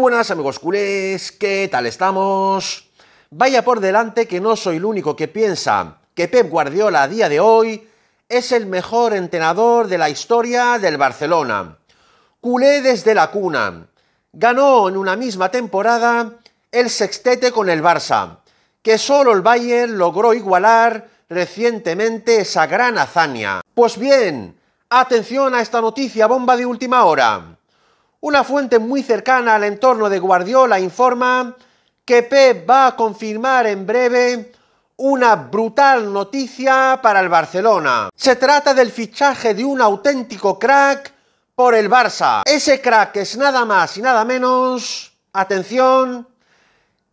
buenas amigos culés, ¿qué tal estamos? Vaya por delante que no soy el único que piensa que Pep Guardiola a día de hoy es el mejor entrenador de la historia del Barcelona. Culé desde la cuna. Ganó en una misma temporada el sextete con el Barça, que solo el Bayern logró igualar recientemente esa gran hazaña. Pues bien, atención a esta noticia bomba de última hora. Una fuente muy cercana al entorno de Guardiola informa que Pep va a confirmar en breve una brutal noticia para el Barcelona. Se trata del fichaje de un auténtico crack por el Barça. Ese crack es nada más y nada menos, atención,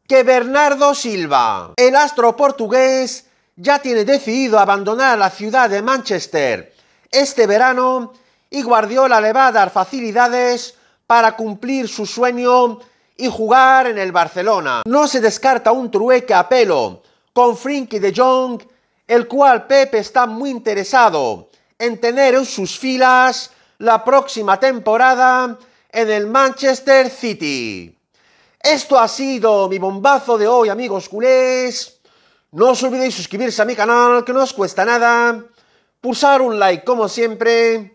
que Bernardo Silva. El astro portugués ya tiene decidido abandonar la ciudad de Manchester este verano y Guardiola le va a dar facilidades para cumplir su sueño y jugar en el Barcelona. No se descarta un trueque a pelo con Frinky de Jong, el cual Pepe está muy interesado en tener en sus filas la próxima temporada en el Manchester City. Esto ha sido mi bombazo de hoy, amigos culés. No os olvidéis suscribirse a mi canal, que no os cuesta nada. Pulsar un like como siempre